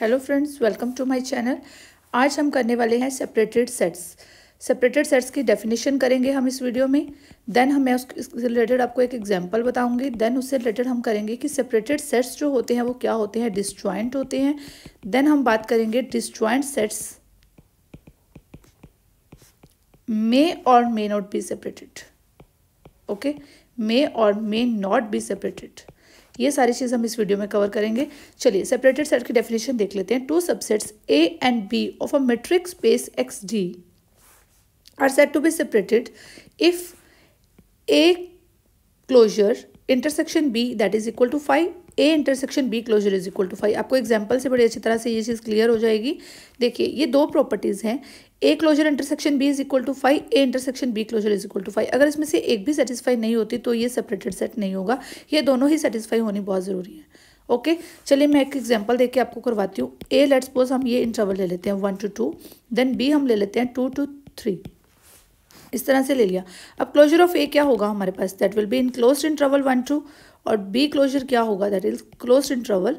Hello friends welcome to my channel आज हम करने वाले हैं सेपरेटेड सेट्स सेपरेटेड सेट्स की डेफिनेशन करेंगे हम इस वीडियो में देन हम मैं उसके रिलेटेड आपको एक एग्जांपल बताऊंगी देन उससे रिलेटेड हम करेंगे कि सेपरेटेड सेट्स जो होते हैं वो क्या होते हैं डिस्ज्वाइंट होते हैं देन हम बात करेंगे डिस्ज्वाइंट सेट्स मे और may not be separated okay may और मे नॉट बी सेपरेटेड ये सारी चीज़ हम इस वीडियो में कवर करेंगे चलिए सेपरेटेड सेट की डेफिनेशन देख लेते हैं two subsets A and B of a metric space X D R set to be separated if A closure intersection B that is equal to five A intersection B closure is equal to five आपको example से बड़ी अच्छी तरह से ये चीज़ clear हो जाएगी देखिए ये दो प्रॉपर्टीज़ हैं A closure intersection B is equal to five A intersection B closure is equal to five अगर इसमें से एक भी सेटिस्फाई नहीं होती तो ये सेपरेटेड सेट नहीं होगा ये दोनों ही सेटिस्फाई होनी बहुत ज़रूरी है ओके okay? चलिए मैं एक एग्जांपल देके आपको करवाती हूँ ए लेट सपोज हम ये इंटरवल ले लेते हैं one two two then B हम ले लेते हैं टू टू थ्री इस तरह से ले लिया अब क्लोजर ऑफ ए क्या होगा हमारे पास that will be in closed interval one two और बी क्लोजर क्या होगा that is closed interval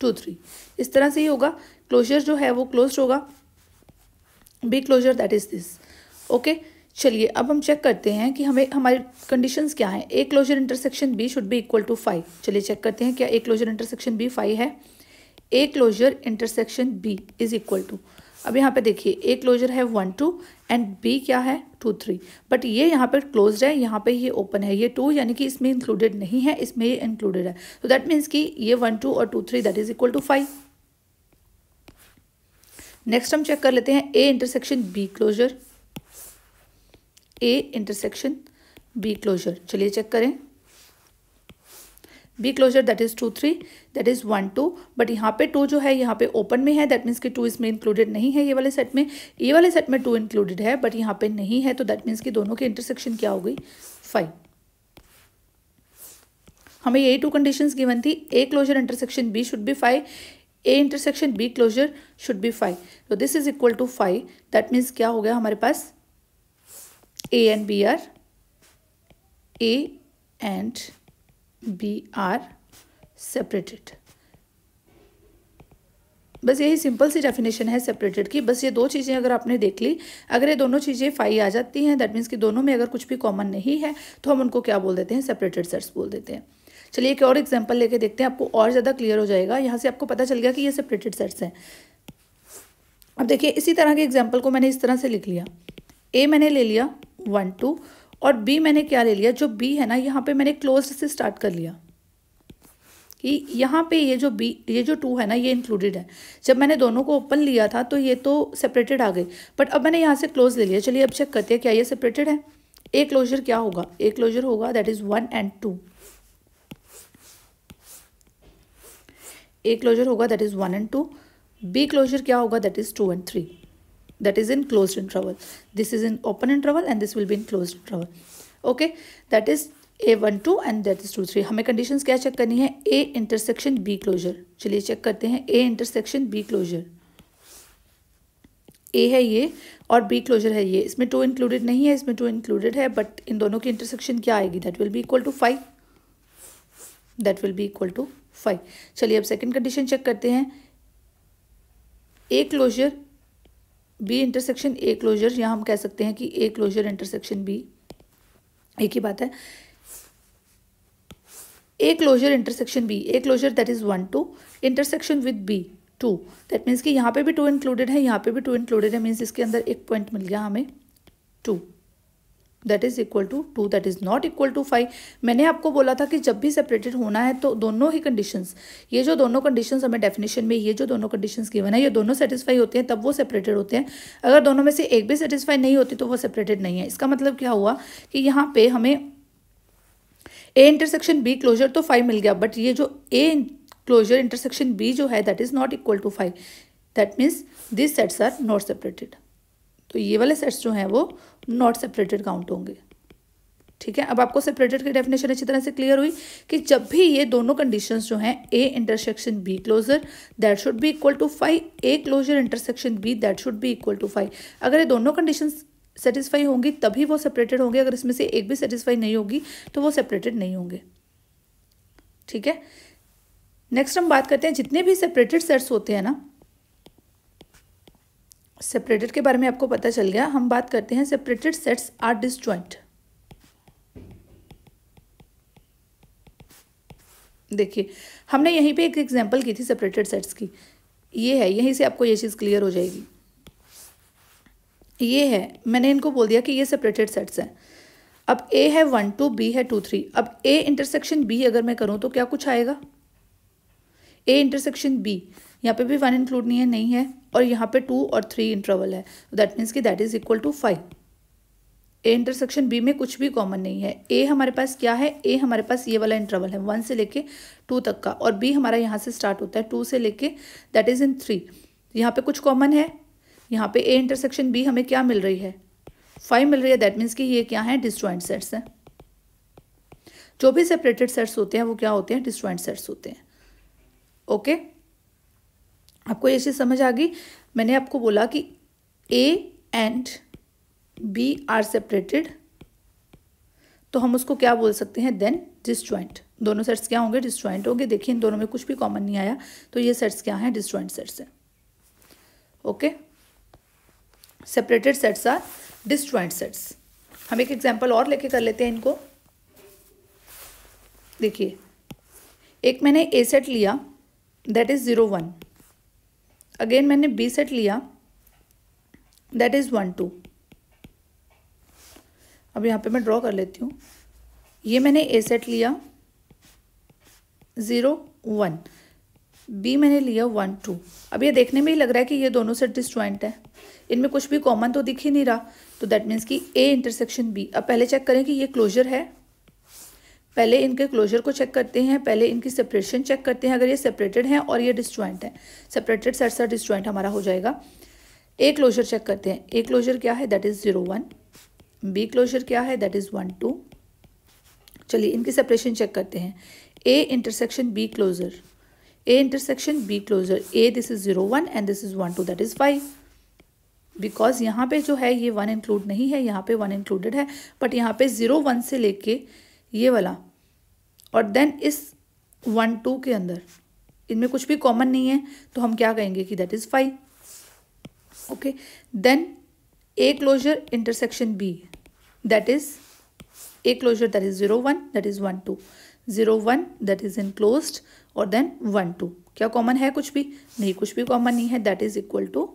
two three इस तरह से ही होगा क्लोजर जो है वो क्लोज होगा B closure that is this okay चलिए अब हम चेक करते हैं कि हमें हमारे कंडीशंस क्या हैं A closure intersection B should be equal to five चलिए चेक करते हैं क्या A closure intersection B five है A closure intersection B is equal to अब यहाँ पे देखिए ए क्लोजर है वन टू एंड बी क्या है टू थ्री बट ये यहाँ पर क्लोज है यहाँ पे ये ओपन है ये टू यानी कि इसमें इंक्लूडेड नहीं है इसमें ये इंक्लूडेड है तो दैट मीन्स कि ये वन टू और two three that is equal to five next हम चेक कर लेते हैं A intersection B closure A intersection B closure चलिए चेक करें B closure that is two three that is one two but यहाँ पे to जो है यहाँ पे ओपन में है दैट मीन्स कि टू इसमें इंक्लूडेड नहीं है ये वाले सेट में ये वाले सेट में टू इंक्लूडेड है बट यहाँ पे नहीं है तो दैट मीन्स कि दोनों की इंटरसेक्शन क्या हो गई फाइव हमें यही टू कंडीशंस गिवन थी A closure intersection B should be five A intersection B closure should be five तो this is equal to five that means क्या हो गया हमारे पास A and B are A and B are separated बस यही simple सी definition है सेपरेटेड की बस ये दो चीज़ें अगर आपने देख ली अगर ये दोनों चीज़ें फाई आ जाती हैं दैट मीन्स कि दोनों में अगर कुछ भी कॉमन नहीं है तो हम उनको क्या बोल देते हैं सेपरेटेड सेट्स बोल देते हैं चलिए एक और एग्जाम्पल लेके देखते हैं आपको और ज़्यादा क्लियर हो जाएगा यहाँ से आपको पता चल गया कि ये सेपरेटेड सेट्स हैं अब देखिए इसी तरह के एग्जाम्पल को मैंने इस तरह से लिख लिया ए मैंने ले लिया वन टू और बी मैंने क्या ले लिया जो बी है ना यहाँ पे मैंने क्लोज से स्टार्ट कर लिया कि यहाँ पे ये जो बी ये जो टू है ना ये इंक्लूडेड है जब मैंने दोनों को ओपन लिया था तो ये तो सेपरेटेड आ गई बट अब मैंने यहाँ से क्लोज ले लिया चलिए अब चेक करते हैं क्या ये सेपरेटेड है ए क्लोजर क्या होगा ए क्लोजर होगा that is one and two A closure होगा that is one and two B closure क्या होगा that is two and three close in in this is in open in open and this will be in close in interval okay that is A one two and that is two three हमें condition क्या check करनी है A intersection B closure चलिए check करते हैं A intersection B closure A है ये और बी क्लोजर है ये इसमें टू इंक्लूडेड नहीं है इसमें टू इंक्लूडेड है बट इन दोनों की इंटरसेक्शन क्या आएगी that will be equal to five that will be equal to five चलिए अब सेकेंड कंडीशन चेक करते हैं A closure B intersection A closure या हम कह सकते हैं कि ए क्लोजर इंटरसेक्शन बी एक ही बात है A closure intersection B A closure that is one two intersection with B two that means कि यहाँ पे भी टू इंक्लूडेड है यहाँ पे भी टू इंक्लूडेड है मीन्स इसके अंदर एक पॉइंट मिल गया हमें two that is equal to two that is not equal to five मैंने आपको बोला था कि जब भी सेपरेटेड होना है तो दोनों ही कंडीशंस ये जो दोनों कंडीशंस हमें डेफिनेशन में ये जो दोनों कंडीशंस गिवन है ये दोनों सेटिस्फाई होते हैं तब वो सेपरेटेड होते हैं अगर दोनों में से एक भी सेटिस्फाई नहीं होती तो वो सेपरेटेड नहीं है इसका मतलब क्या हुआ कि यहाँ पे हमें ए इंटरसेक्शन बी क्लोजर तो फाइव मिल गया बट ये जो ए क्लोजर इंटरसेक्शन बी जो है that is not equal to five that means this sets are not separated तो ये वाले सेट्स जो हैं वो नॉट सेपरेटेड काउंट होंगे ठीक है अब आपको सेपरेटेड की डेफिनेशन अच्छी तरह से क्लियर हुई कि जब भी ये दोनों कंडीशन जो हैं A intersection B closure that should be equal to five A closure intersection B that should be equal to five अगर ये दोनों कंडीशन सेटिस्फाई होंगी तभी वो सेपरेटेड होंगे अगर इसमें से एक भी सेटिस्फाई नहीं होगी तो वो सेपरेटेड नहीं होंगे ठीक है नेक्स्ट हम बात करते हैं जितने भी सेपरेटेड सेट्स होते हैं ना सेपरेटर के बारे में आपको पता चल गया हम बात करते हैं सेपरेटेड सेट्स आर डिसजॉइंट देखिए हमने यहीं पे एक एग्जांपल की थी सेपरेटेड सेट्स की ये है यहीं से आपको ये चीज़ क्लियर हो जाएगी ये है मैंने इनको बोल दिया कि ये सेपरेटेड सेट्स हैं अब ए है वन टू बी है टू थ्री अब ए इंटरसेक्शन बी अगर मैं करूँ तो क्या कुछ आएगा ए इंटरसेक्शन बी यहाँ पे भी वन इंक्लूड नहीं है नहीं है और यहाँ पे टू और थ्री इंटरवल है दैट मीन्स कि that is equal to five A intersection B में कुछ भी कॉमन नहीं है ए हमारे पास क्या है ए हमारे पास ये वाला इंटरवल है वन से लेके टू तक का और बी हमारा यहाँ से स्टार्ट होता है टू से लेके दैट इज़ इन थ्री यहाँ पे कुछ कॉमन है यहाँ पे ए इंटरसेक्शन बी हमें क्या मिल रही है फाइव मिल रही है दैट मीन्स कि ये क्या है डिस्ट्रॉइंट सेट्स हैं जो भी सेपरेटेड सेट्स होते हैं वो क्या होते हैं डिस्ट्रॉइंट सेट्स होते हैं ओके okay? आपको ये चीज़ समझ आ गई मैंने आपको बोला कि A and B are separated तो हम उसको क्या बोल सकते हैं देन डिस दोनों सेट्स क्या होंगे डिस होंगे देखिए इन दोनों में कुछ भी कॉमन नहीं आया तो ये सेट्स क्या हैं डिस सेट्स हैं okay separated sets are these sets हम एक एग्जाम्पल और लेके कर लेते हैं इनको देखिए एक मैंने ए सेट लिया that is zero one again मैंने बी सेट लिया दैट इज़ वन टू अब यहाँ पे मैं ड्रॉ कर लेती हूँ ये मैंने ए सेट लिया ज़ीरो वन बी मैंने लिया वन टू अब ये देखने में ही लग रहा है कि ये दोनों सेट डिस्जॉइंट है इनमें कुछ भी कॉमन तो दिख ही नहीं रहा तो दैट मीन्स कि ए इंटरसेक्शन बी अब पहले चेक करें कि ये क्लोजर है पहले इनके क्लोजर को चेक करते हैं पहले इनकी सेपरेशन चेक करते हैं अगर ये सेपरेटेड हैं और ये डिस्जॉइंट हैं सेपरेटेड सर सर डिस्जॉइंट हमारा हो जाएगा ए क्लोजर चेक करते हैं ए क्लोजर क्या है that is zero one B closure क्या है दैट इज़ वन टू चलिए इनकी सेपरेशन चेक करते हैं A intersection B closure A intersection B closure A this is zero one and this is one two that is five because यहाँ पे जो है ये वन इंक्लूड नहीं है यहाँ पे वन इंक्लूडेड है बट यहाँ पे ज़ीरो वन से लेके ये वाला और देन इस वन टू के अंदर इनमें कुछ भी कॉमन नहीं है तो हम क्या कहेंगे कि that is five okay then A closure intersection B that is A closure that is zero one that is one two zero one that is in और देन वन टू क्या कॉमन है कुछ भी नहीं कुछ भी कॉमन नहीं है that is equal to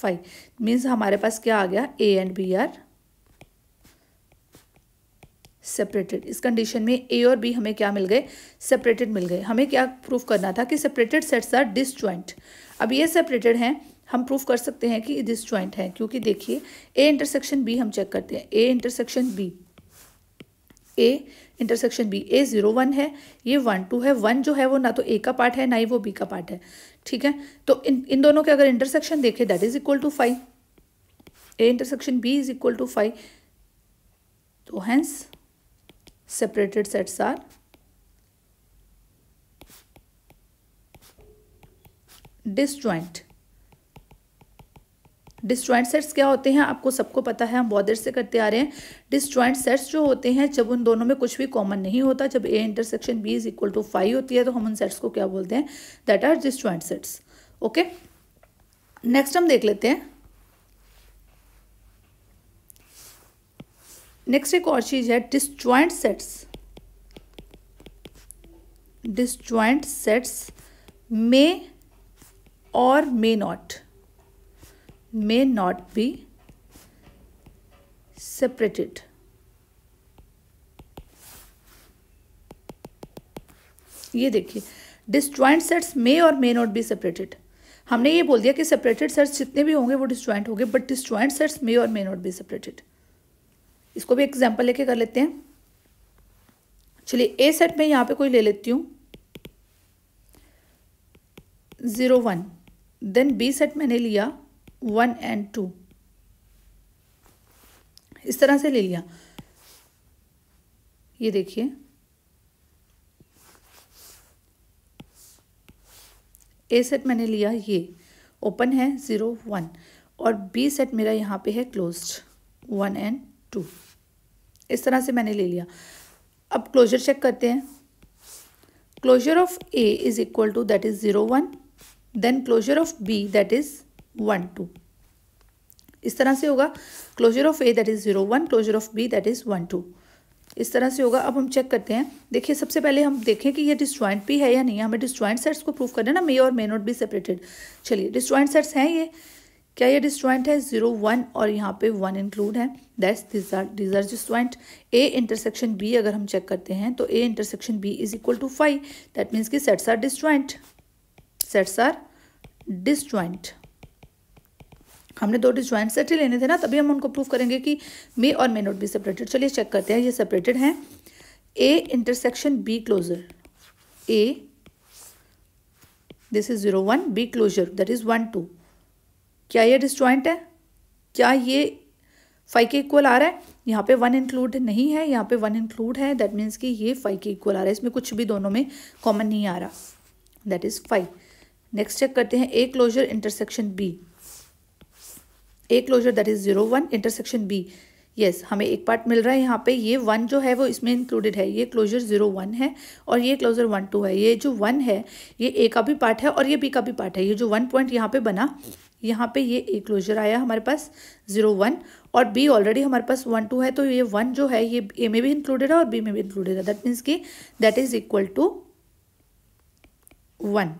five means हमारे पास क्या आ गया A and B are separated इस कंडीशन में ए और बी हमें क्या मिल गए सेपरेटेड मिल गए हमें क्या प्रूफ करना था कि सेपरेटेड सेट्स आर डिसज्वाइंट अब ये सेपरेटेड हैं हम प्रूफ कर सकते हैं कि डिस ज्वाइंट है क्योंकि देखिए ए इंटरसेक्शन बी हम चेक करते हैं A intersection B A intersection B A zero one है ये वन टू है वन जो है वो ना तो ए का पार्ट है ना ही वो बी का पार्ट है ठीक है तो इन इन दोनों के अगर इंटरसेक्शन देखें that is equal to five A intersection B is equal to five तो hence separated sets are disjoint disjoint sets क्या होते हैं आपको सबको पता है हम बहुत देर से करते आ रहे हैं डिस्ज्वाइंट सेट्स जो होते हैं जब उन दोनों में कुछ भी कॉमन नहीं होता जब A intersection B is equal to five होती है तो हम उन सेट्स को क्या बोलते हैं that are disjoint sets okay next हम देख लेते हैं नेक्स्ट एक और चीज़ है disjoint sets disjoint sets may और may not may not be separated ये देखिए डिसज्वाइंट सेट्स मे और मे नॉट बी सेपरेटेड हमने ये बोल दिया कि सेपरेटेड सेट्स जितने भी होंगे वो डिसज्वाइंट होंगे बट डिसज्वाइंट सेट्स मे और मे नॉट बी सेपरेटेड इसको भी एग्जाम्पल लेके कर लेते हैं चलिए ए सेट में यहाँ पे कोई ले लेती हूँ zero one then B set मैंने लिया वन एंड टू इस तरह से ले लिया ये देखिए ए सेट मैंने लिया ये ओपन है ज़ीरो वन और बी सेट मेरा यहाँ पे है क्लोज्ड वन एंड टू इस तरह से मैंने ले लिया अब क्लोजर चेक करते हैं closure of A is equal to that is zero one then closure of B that is one two इस तरह से होगा closure of A that is zero one closure of B that is one two इस तरह से होगा अब हम चेक करते हैं देखिए सबसे पहले हम देखें कि ये डिस्ट्रॉइंट भी है या नहीं हमें डिस्ट्रॉइंट सेट्स को प्रूव करना है ना मे और मे नॉट बी सेपरेटेड चलिए डिस्ट्रॉइंट सेट्स हैं ये क्या ये डिस्ट्रॉइंट है जीरो वन और यहाँ पे वन इंक्लूड है that's disjoint A intersection B अगर हम चेक करते हैं तो A intersection B is equal to five that means कि sets are disjoint sets are disjoint हमने दो डिस्ट्रॉइंट सेट ही लेने थे ना तभी हम उनको प्रूव करेंगे कि मे और मे नॉट बी सेपरेटेड चलिए चेक करते हैं ये सेपरेटेड हैं A intersection B closure A this is zero one B closure that is one two क्या ये डिस्जॉइंट है क्या ये फाइव के इक्वल आ रहा है यहाँ पे वन इंक्लूड नहीं है यहाँ पे वन इंक्लूड है दैट मीन्स कि ये फाइव के इक्वल आ रहा है इसमें कुछ भी दोनों में कॉमन नहीं आ रहा that is five next check करते हैं A closure intersection B A closure that is zero one intersection B yes हमें एक पार्ट मिल रहा है यहाँ पे ये वन जो है वो इसमें इंक्लूडेड है ये क्लोजर जीरो वन है और ये क्लोजर वन टू है ये जो वन है ये ए का भी पार्ट है और ये बी का भी पार्ट है ये जो वन पॉइंट यहाँ पे बना यहाँ पे ये ए क्लोजर आया हमारे पास ज़ीरो वन और बी ऑलरेडी हमारे पास वन टू है तो ये वन जो है ये ए में भी इंक्लूडेड है और बी में भी इंक्लूडेड है दैट मीन्स कि that is equal to one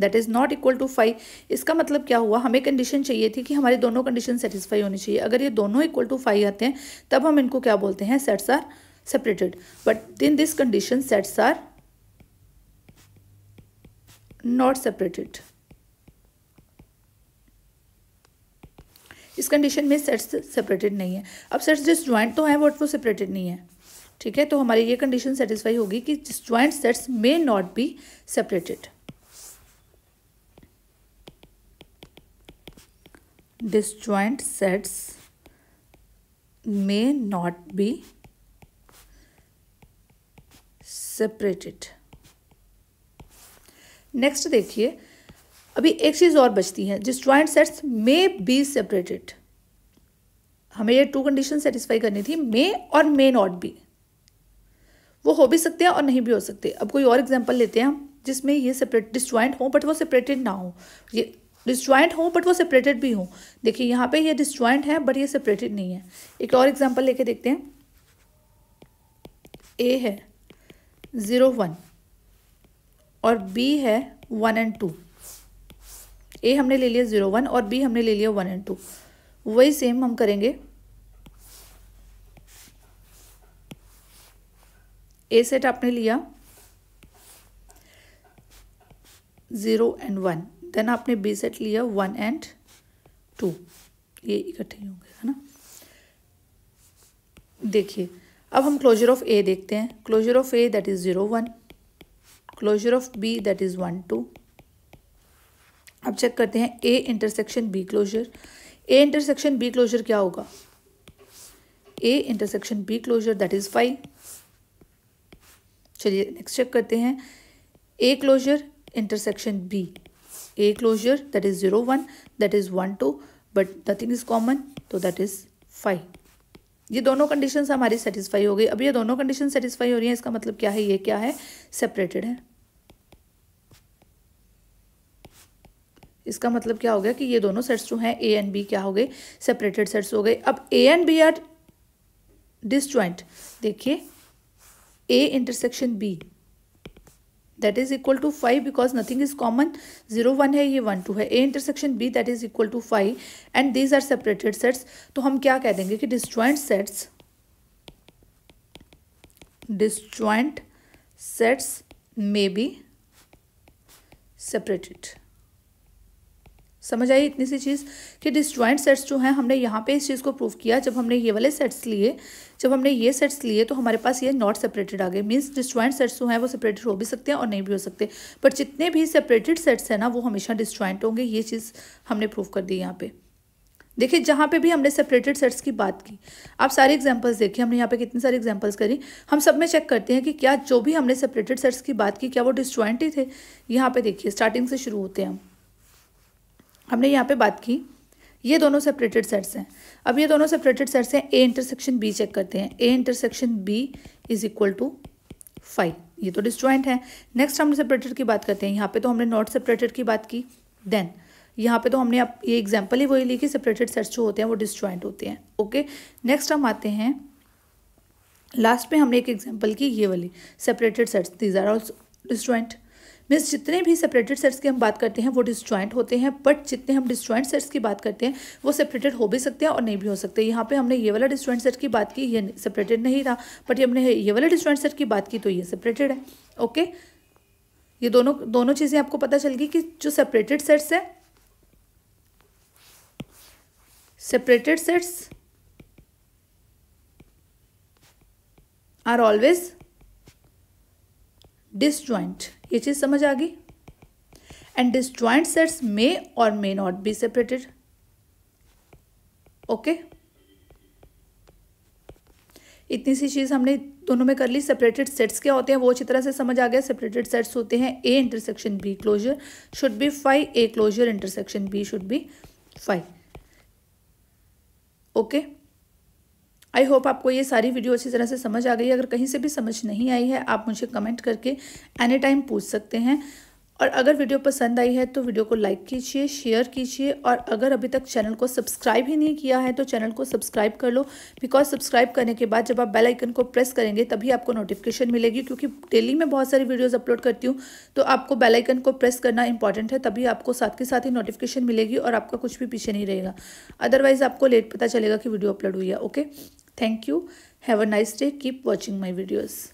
that is not equal to five इसका मतलब क्या हुआ हमें कंडीशन चाहिए थी कि हमारी दोनों कंडीशन सेटिस्फाई होनी चाहिए अगर ये दोनों इक्वल टू फाइव आते हैं तब हम इनको क्या बोलते हैं sets are separated but in this condition sets are not separated इस कंडीशन में सेट्स सेपरेटेड नहीं है अब सेट्स जिस ज्वाइंट तो हैं वो वो सेपरेटेड नहीं है ठीक है तो हमारी ये कंडीशन सेटिस्फाई होगी कि जिस joint sets may not be separated joint sets may not be separated next देखिए अभी एक चीज़ और बचती है जिस joint sets may be separated हमें ये टू कंडीशन सेटिस्फाई करनी थी मे और मे नॉट बी वो हो भी सकते हैं और नहीं भी हो सकते अब कोई और एग्जाम्पल लेते हैं हम जिसमें ये सेपरेट डिस्ज्वाइंट हो बट वो सेपरेटेड ना हो ये डिस्ज्वाइंट हो बट वो सेपरेटेड भी हो देखिए यहाँ पे ये डिस्ज्वाइंट है बट ये सेपरेटेड नहीं है एक और एग्जाम्पल लेके देखते हैं ए है ज़ीरो वन और बी है वन एंड टू ए हमने ले लिया जीरो वन और बी हमने ले लिया वन एंड टू वही सेम हम करेंगे ए सेट आपने लिया ज़ीरो एंड वन देन आपने बी सेट लिया वन एंड टू ये इकट्ठे होंगे है ना देखिए अब हम क्लोजर ऑफ ए देखते हैं closure of A that is zero one closure of B that is one two अब चेक करते हैं A intersection B closure A intersection B closure क्या होगा A intersection B closure that is five चलिए next check करते हैं A closure intersection B A closure that is zero one that is one two but nothing is common तो that is five ये दोनों conditions हमारी satisfy हो गई अब ये दोनों कंडीशन सेटिस्फाई हो रही हैं इसका मतलब क्या है ये क्या है सेपरेटेड है इसका मतलब क्या हो गया कि ये दोनों सेट्स जो हैं ए एंड बी क्या हो गए सेपरेटेड सेट्स हो गए अब A and B are disjoint देखिए A intersection B that is equal to five because nothing is common zero one है ये वन टू है A intersection B that is equal to five and these are separated sets तो हम क्या कह देंगे कि disjoint sets disjoint sets may be separated समझ आई इतनी सी चीज़ कि डिस्ज्वाइंट सेट्स जो हैं हमने यहाँ पे इस चीज़ को प्रूव किया जब हमने ये वाले सेट्स लिए जब हमने ये सेट्स लिए तो हमारे पास ये नॉट सेपरेटेड आ गए मीन्स डिस्जॉइंट सेट्स जो हैं वो सेपरेटेड हो भी सकते हैं और नहीं भी हो सकते पर जितने भी सेपरेटेड सेट्स हैं ना वो हमेशा डिस्जॉइंट होंगे ये चीज़ हमने प्रूव कर दी यहाँ पर देखिए जहाँ पे भी हमने सेपरेटेड सेट्स की बात की आप सारे एग्जांपल्स देखिए हमने यहाँ पे कितने सारे एग्जांपल्स करी हम सब में चेक करते हैं कि क्या जो भी हमने सेपरेटेड सेट्स की बात की क्या वो डिस्जॉइंट ही थे यहाँ पे देखिए स्टार्टिंग से शुरू होते हैं हम हमने यहाँ पे बात की ये दोनों सेपरेटेड सेट्स हैं अब ये दोनों सेपरेटेड सेट्स हैं ए इंटरसेक्शन बी चेक करते हैं A intersection B is equal to five ये तो डिस्जॉइंट है नेक्स्ट हम सेपरेटेड की बात करते हैं यहाँ पे तो हमने नॉट सेपरेटेड की बात की देन यहाँ पे तो हमने आप ये एग्जाम्पल ही वही ली कि सेपरेटेड सेट्स जो होते हैं वो डिस्जॉइंट होते हैं ओके नेक्स्ट हम आते हैं लास्ट में हमने एक एग्जाम्पल की ये वाली separated sets these are also disjoint means जितने भी सेपरेटेड सेट्स की हम बात करते हैं वो डिस्ज्वाइंट होते हैं बट जितने हम डिस्ज्वाइंट सेट्स की बात करते हैं वो सेपरेटेड हो भी सकते हैं और नहीं भी हो सकते यहाँ पे हमने ये वाला डिस्ज्वाइंट सेट की बात की ये सेपरेटेड नहीं था बट ये हमने ये वाला डिस्ज्वाइंट सेट की बात की तो ये सेपरेटेड है ओके ये दोनों दोनों चीज़ें आपको पता चल गई कि जो सेपरेटेड सेट्स है separated sets are always disjoint ये चीज़ समझ आ गई एंड डिसज्वाइंट सेट्स मे और may not be separated okay इतनी सी चीज़ हमने दोनों में कर ली सेपरेटेड सेट्स क्या होते हैं वो अच्छी तरह से समझ आ गया सेपरेटेड सेट्स होते हैं A intersection B closure should be five A closure intersection B should be five okay okay? I hope आपको ये सारी वीडियो अच्छी तरह से समझ आ गई अगर कहीं से भी समझ नहीं आई है आप मुझे कमेंट करके एनी टाइम पूछ सकते हैं और अगर वीडियो पसंद आई है तो वीडियो को लाइक कीजिए शेयर कीजिए और अगर अभी तक चैनल को सब्सक्राइब ही नहीं किया है तो चैनल को सब्सक्राइब कर लो बिकॉज सब्सक्राइब करने के बाद जब आप बेल आइकन को प्रेस करेंगे तभी आपको नोटिफिकेशन मिलेगी क्योंकि डेली मैं बहुत सारी वीडियोस अपलोड करती हूँ तो आपको बेल आइकन को प्रेस करना इंपॉर्टेंट है तभी आपको साथ के साथ ही नोटिफिकेशन मिलेगी और आपका कुछ भी पीछे नहीं रहेगा अदरवाइज़ आपको लेट पता चलेगा कि वीडियो अपलोड हुई है okay Thank you. Have a nice day. Keep watching my videos.